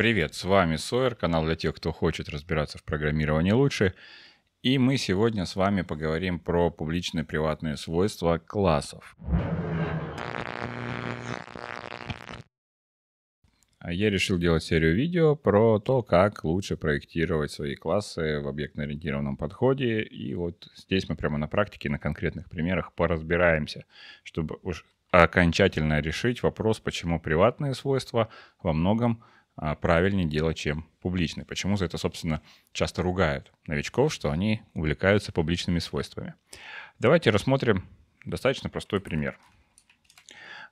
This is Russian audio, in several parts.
Привет, с вами Сойер, канал для тех, кто хочет разбираться в программировании лучше. И мы сегодня с вами поговорим про публичные приватные свойства классов. А я решил делать серию видео про то, как лучше проектировать свои классы в объектно-ориентированном подходе. И вот здесь мы прямо на практике, на конкретных примерах поразбираемся, чтобы уж окончательно решить вопрос, почему приватные свойства во многом а, правильнее дело, чем публичный. Почему за это, собственно, часто ругают новичков, что они увлекаются публичными свойствами. Давайте рассмотрим достаточно простой пример.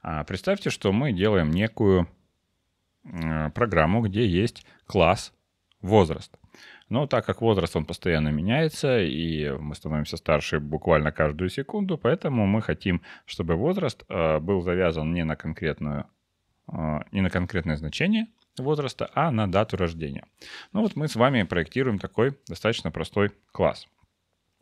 А, представьте, что мы делаем некую а, программу, где есть класс возраст. Но так как возраст он постоянно меняется, и мы становимся старше буквально каждую секунду, поэтому мы хотим, чтобы возраст был завязан не на конкретную а, не на конкретное значение возраста, а на дату рождения. Ну вот мы с вами проектируем такой достаточно простой класс.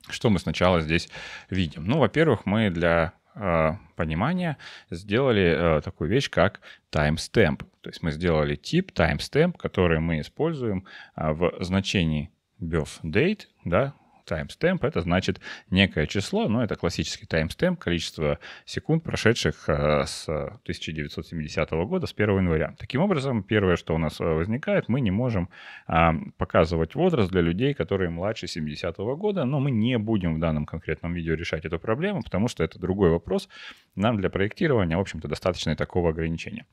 Что мы сначала здесь видим? Ну, во-первых, мы для а, понимания сделали а, такую вещь, как timestamp. То есть мы сделали тип timestamp, который мы используем в значении birth date, да, таймстемп, это значит некое число, но ну, это классический таймстемп, количество секунд, прошедших э, с 1970 года, с 1 января. Таким образом, первое, что у нас э, возникает, мы не можем а, показывать возраст для людей, которые младше 70 года, но мы не будем в данном конкретном видео решать эту проблему, потому что это другой вопрос. Нам для проектирования, в общем-то, достаточно и такого ограничения.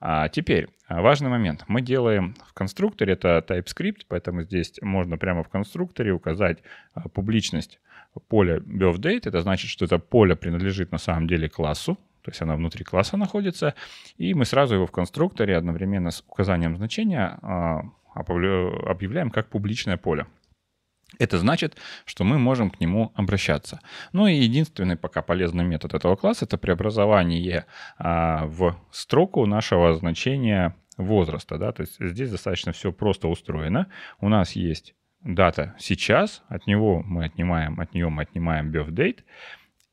А теперь, э, важный момент. Мы делаем в конструкторе, это TypeScript, поэтому здесь можно прямо в конструкторе указать а, публичность поля BioFDate. Это значит, что это поле принадлежит на самом деле классу, то есть она внутри класса находится, и мы сразу его в конструкторе одновременно с указанием значения а, объявляем как публичное поле. Это значит, что мы можем к нему обращаться. Ну и единственный пока полезный метод этого класса — это преобразование а, в строку нашего значения возраста. Да? То есть здесь достаточно все просто устроено. У нас есть дата сейчас, от него мы отнимаем, от нее мы отнимаем birth date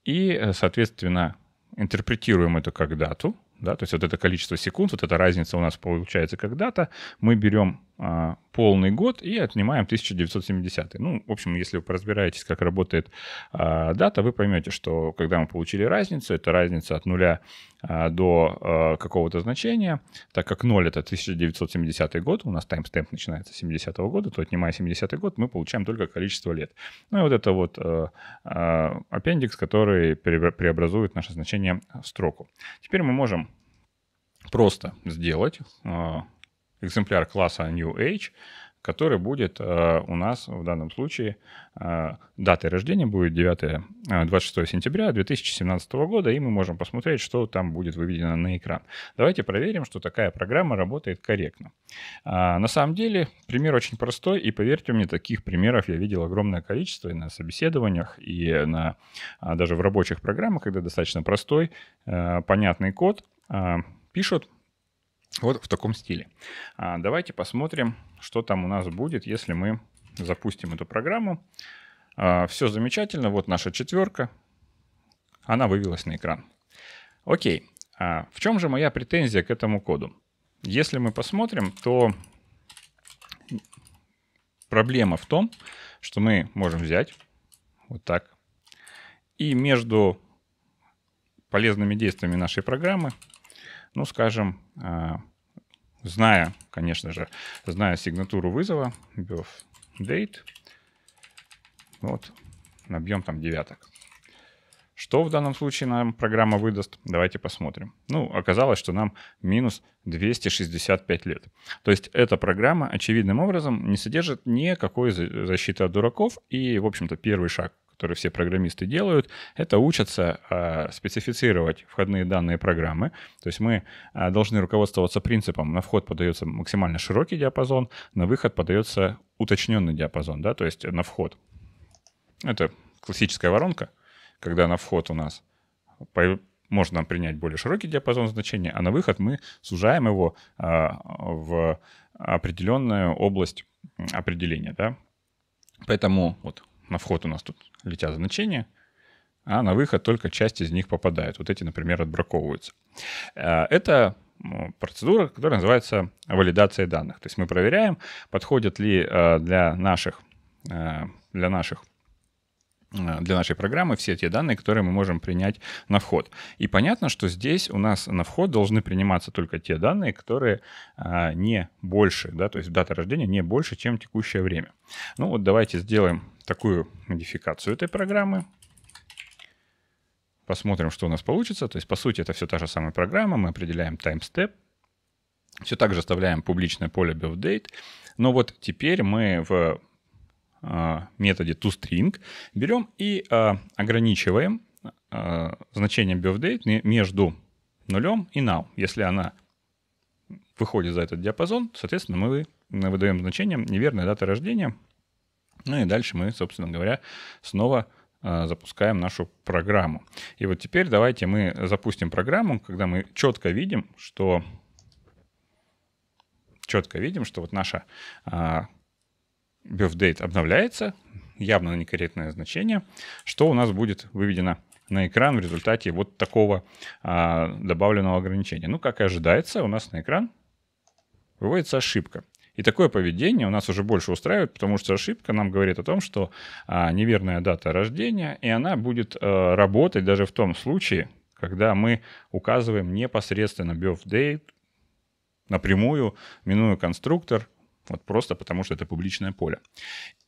и, э, соответственно, интерпретируем это как дату, да, то есть вот это количество секунд, вот эта разница у нас получается как дата, мы берем а, полный год и отнимаем 1970. Ну, в общем, если вы разбираетесь, как работает а, дата, вы поймете, что когда мы получили разницу, это разница от нуля а, до какого-то значения, так как 0 — это 1970 год, у нас таймстемп начинается с 70 года, то отнимая 70 год, мы получаем только количество лет. Ну и вот это вот э, аппендикс, который преобразует наше значение в строку. Теперь мы можем просто сделать экземпляр класса New Age, который будет э, у нас в данном случае э, датой рождения будет 9, 26 э, сентября 2017 года, и мы можем посмотреть, что там будет выведено на экран. Давайте проверим, что такая программа работает корректно. Э, на самом деле пример очень простой, и поверьте мне, таких примеров я видел огромное количество и на собеседованиях, и на, даже в рабочих программах, когда достаточно простой, понятный код, пишут вот в таком стиле. А давайте посмотрим, что там у нас будет, если мы запустим эту программу. А, все замечательно, вот наша четверка, она вывелась на экран. Окей, а в чем же моя претензия к этому коду? Если мы посмотрим, то проблема в том, что мы можем взять вот так и между полезными действиями нашей программы ну, скажем, а, зная, конечно же, зная сигнатуру вызова, birth date, вот, набьем там девяток. Что в данном случае нам программа выдаст? Давайте посмотрим. Ну, оказалось, что нам минус 265 лет. То есть эта программа очевидным образом не содержит никакой защиты от дураков. И, в общем-то, первый шаг которые все программисты делают, это учатся э, специфицировать входные данные программы. То есть мы э, должны руководствоваться принципом, на вход подается максимально широкий диапазон, на выход подается уточненный диапазон, да, то есть на вход. Это классическая воронка, когда на вход у нас можно принять более широкий диапазон значения, а на выход мы сужаем его э, в определенную область определения, да. Поэтому вот на вход у нас тут летят значения, а на выход только часть из них попадает. Вот эти, например, отбраковываются. Э, это процедура, которая называется валидация данных. То есть мы проверяем, подходят ли э, для наших, э, для наших для нашей программы все те данные, которые мы можем принять на вход. И понятно, что здесь у нас на вход должны приниматься только те данные, которые а, не больше, да, то есть дата рождения не больше, чем текущее время. Ну вот давайте сделаем такую модификацию этой программы. Посмотрим, что у нас получится. То есть, по сути, это все та же самая программа. Мы определяем timestep. Все так же оставляем публичное поле buildDate. Но вот теперь мы в э, методе toString берем и э, ограничиваем э, значение buildDate между нулем и now. Если она выходит за этот диапазон, соответственно, мы выдаем значение неверная дата рождения ну и дальше мы, собственно говоря, снова а, запускаем нашу программу. И вот теперь давайте мы запустим программу, когда мы четко видим, что четко видим, что вот наша BuffDate а, обновляется, явно некорректное значение, что у нас будет выведено на экран в результате вот такого а, добавленного ограничения. Ну, как и ожидается, у нас на экран выводится ошибка. И такое поведение у нас уже больше устраивает, потому что ошибка нам говорит о том, что а, неверная дата рождения, и она будет а, работать даже в том случае, когда мы указываем непосредственно birthdate напрямую, минуя конструктор, вот просто потому что это публичное поле.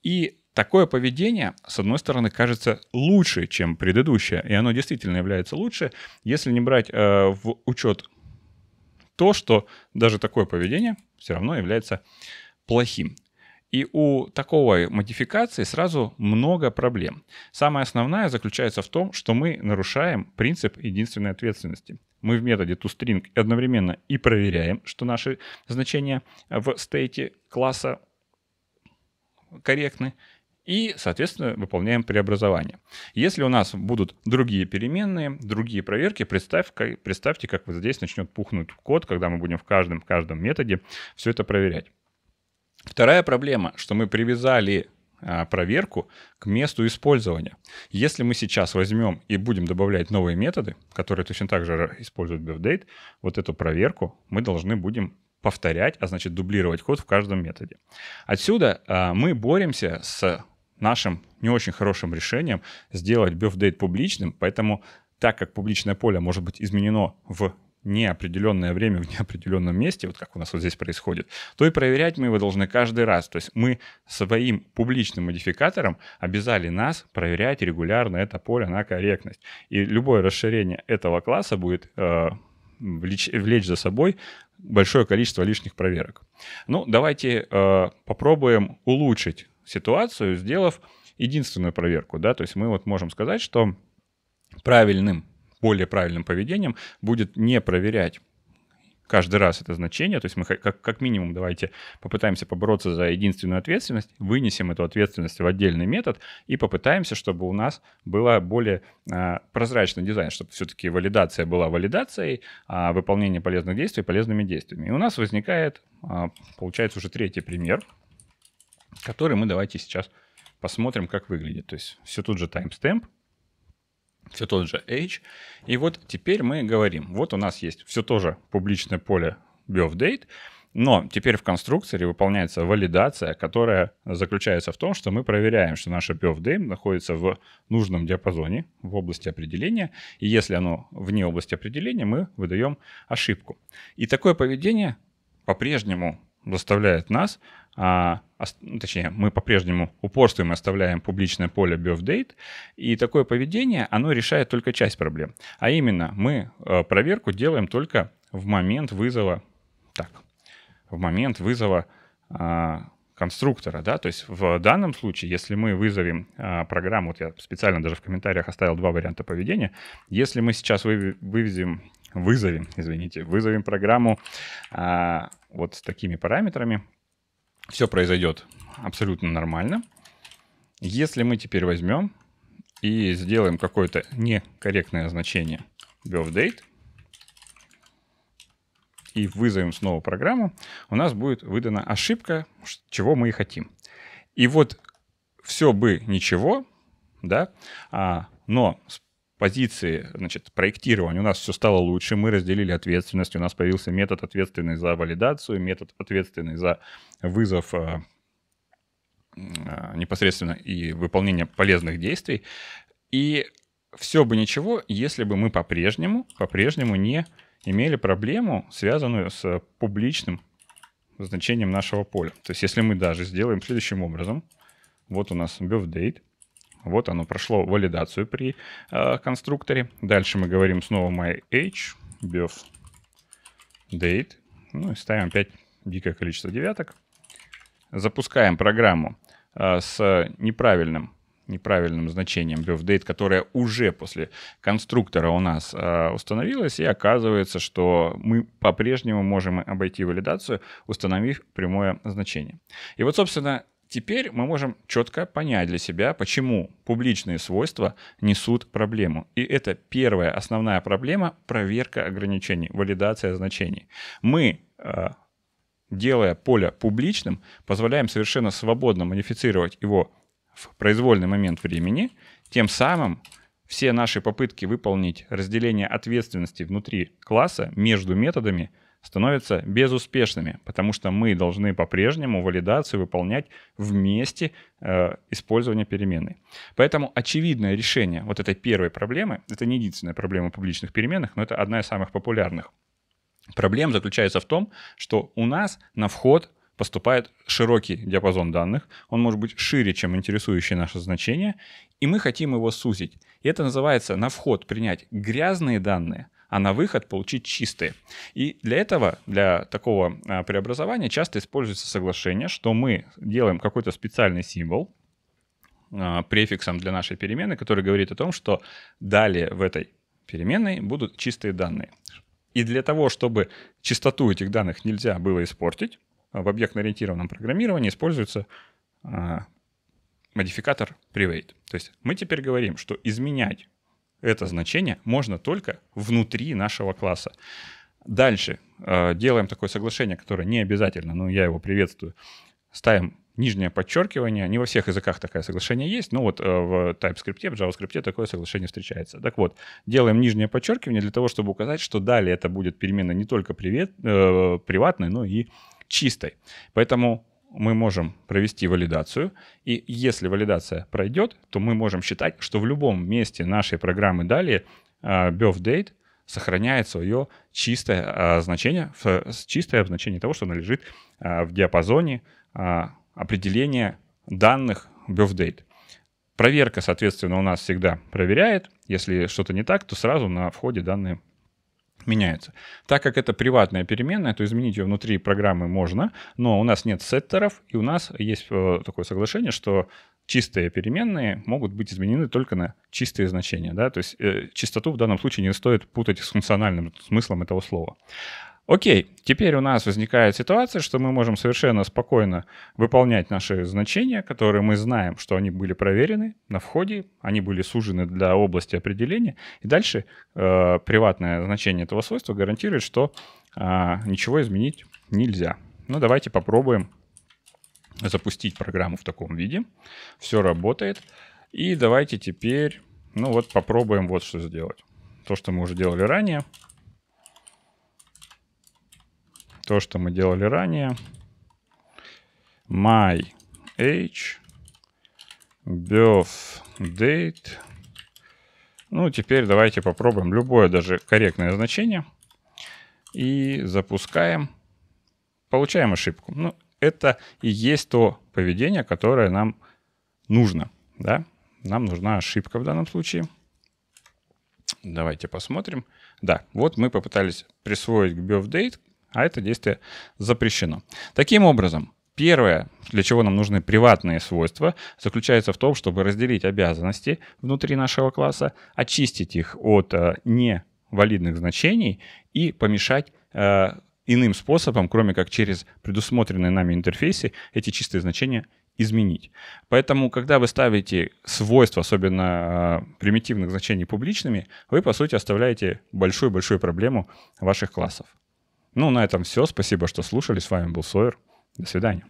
И Такое поведение, с одной стороны, кажется лучше, чем предыдущее, и оно действительно является лучше, если не брать э, в учет то, что даже такое поведение все равно является плохим. И у такого модификации сразу много проблем. Самая основная заключается в том, что мы нарушаем принцип единственной ответственности. Мы в методе toString одновременно и проверяем, что наши значения в стейте класса корректны, и, соответственно, выполняем преобразование. Если у нас будут другие переменные, другие проверки, представь, представьте, как вот здесь начнет пухнуть код, когда мы будем в каждом, каждом методе все это проверять. Вторая проблема, что мы привязали а, проверку к месту использования. Если мы сейчас возьмем и будем добавлять новые методы, которые точно так же используют BuffDate, вот эту проверку мы должны будем повторять, а значит дублировать код в каждом методе. Отсюда а, мы боремся с нашим не очень хорошим решением сделать бёрфдейт публичным, поэтому так как публичное поле может быть изменено в неопределенное время в неопределенном месте, вот как у нас вот здесь происходит, то и проверять мы его должны каждый раз. То есть мы своим публичным модификатором обязали нас проверять регулярно это поле на корректность. И любое расширение этого класса будет э, влечь, влечь за собой большое количество лишних проверок. Ну, давайте э, попробуем улучшить ситуацию, сделав единственную проверку, да, то есть мы вот можем сказать, что правильным, более правильным поведением будет не проверять каждый раз это значение, то есть мы как, как минимум давайте попытаемся побороться за единственную ответственность, вынесем эту ответственность в отдельный метод и попытаемся, чтобы у нас была более а, прозрачный дизайн, чтобы все-таки валидация была валидацией, а выполнение полезных действий полезными действиями. И у нас возникает, а, получается, уже третий пример, который мы давайте сейчас посмотрим, как выглядит. То есть все тот же timestamp, все тот же age. И вот теперь мы говорим, вот у нас есть все тоже публичное поле BioFDate, но теперь в конструкторе выполняется валидация, которая заключается в том, что мы проверяем, что наше BioFDame находится в нужном диапазоне, в области определения, и если оно вне области определения, мы выдаем ошибку. И такое поведение по-прежнему заставляет нас, а, ну, точнее, мы по-прежнему упорствуем и оставляем публичное поле birthDate и такое поведение, оно решает только часть проблем. А именно, мы э, проверку делаем только в момент вызова, так, в момент вызова а, конструктора, да, то есть в данном случае, если мы вызовем а, программу, вот я специально даже в комментариях оставил два варианта поведения, если мы сейчас вы, вывезем вызовем, извините, вызовем программу а, вот с такими параметрами. Все произойдет абсолютно нормально. Если мы теперь возьмем и сделаем какое-то некорректное значение birthdate и вызовем снова программу, у нас будет выдана ошибка, чего мы и хотим. И вот все бы ничего, да, а, но с позиции значит, проектирования у нас все стало лучше, мы разделили ответственность, у нас появился метод ответственный за валидацию, метод ответственный за вызов э, э, непосредственно и выполнение полезных действий. И все бы ничего, если бы мы по-прежнему, по-прежнему не имели проблему, связанную с публичным значением нашего поля. То есть если мы даже сделаем следующим образом, вот у нас birth date, вот оно прошло валидацию при э, конструкторе. Дальше мы говорим снова myH, buf date. Ну и ставим опять дикое количество девяток. Запускаем программу э, с неправильным неправильным значением birthdate, которое уже после конструктора у нас э, установилась, и оказывается, что мы по-прежнему можем обойти валидацию, установив прямое значение. И вот, собственно, Теперь мы можем четко понять для себя, почему публичные свойства несут проблему. И это первая основная проблема — проверка ограничений, валидация значений. Мы э, делая поле публичным, позволяем совершенно свободно модифицировать его в произвольный момент времени, тем самым все наши попытки выполнить разделение ответственности внутри класса между методами — становятся безуспешными, потому что мы должны по-прежнему валидацию выполнять вместе э, использования переменной. Поэтому очевидное решение вот этой первой проблемы, это не единственная проблема публичных переменных, но это одна из самых популярных проблем, заключается в том, что у нас на вход поступает широкий диапазон данных, он может быть шире, чем интересующее наше значение, и мы хотим его сузить. И это называется на вход принять грязные данные – а на выход получить чистые. И для этого, для такого а, преобразования часто используется соглашение, что мы делаем какой-то специальный символ, а, префиксом для нашей перемены, который говорит о том, что далее в этой переменной будут чистые данные. И для того, чтобы чистоту этих данных нельзя было испортить, в объектно-ориентированном программировании используется а, модификатор private. То есть мы теперь говорим, что изменять это значение можно только внутри нашего класса. Дальше э, делаем такое соглашение, которое не обязательно, но я его приветствую. Ставим нижнее подчеркивание. Не во всех языках такое соглашение есть, но вот э, в TypeScript, в JavaScript такое соглашение встречается. Так вот, делаем нижнее подчеркивание для того, чтобы указать, что далее это будет перемена не только привет, э, приватной, но и чистой. Поэтому мы можем провести валидацию, и если валидация пройдет, то мы можем считать, что в любом месте нашей программы далее а, BirthDate сохраняет свое чистое а, значение, чистое значение того, что она лежит а, в диапазоне определения данных BirthDate. Проверка, соответственно, у нас всегда проверяет. Если что-то не так, то сразу на входе данные меняются. Так как это приватная переменная, то изменить ее внутри программы можно, но у нас нет сеттеров, и у нас есть э, такое соглашение, что чистые переменные могут быть изменены только на чистые значения. Да? То есть э, чистоту в данном случае не стоит путать с функциональным смыслом этого слова. Окей, теперь у нас возникает ситуация, что мы можем совершенно спокойно выполнять наши значения, которые мы знаем, что они были проверены на входе, они были сужены для области определения, и дальше э, приватное значение этого свойства гарантирует, что э, ничего изменить нельзя. Ну давайте попробуем запустить программу в таком виде. Все работает. И давайте теперь, ну вот попробуем вот что сделать. То, что мы уже делали ранее то, что мы делали ранее. My age, birth date. Ну, теперь давайте попробуем любое даже корректное значение. И запускаем. Получаем ошибку. Ну, это и есть то поведение, которое нам нужно. Да? Нам нужна ошибка в данном случае. Давайте посмотрим. Да, вот мы попытались присвоить к BuffDate а это действие запрещено. Таким образом, Первое, для чего нам нужны приватные свойства, заключается в том, чтобы разделить обязанности внутри нашего класса, очистить их от э, невалидных значений и помешать э, иным способом, кроме как через предусмотренные нами интерфейсы, эти чистые значения изменить. Поэтому, когда вы ставите свойства, особенно э, примитивных значений публичными, вы, по сути, оставляете большую-большую проблему ваших классов. Ну, на этом все. Спасибо, что слушали. С вами был Сойер. До свидания.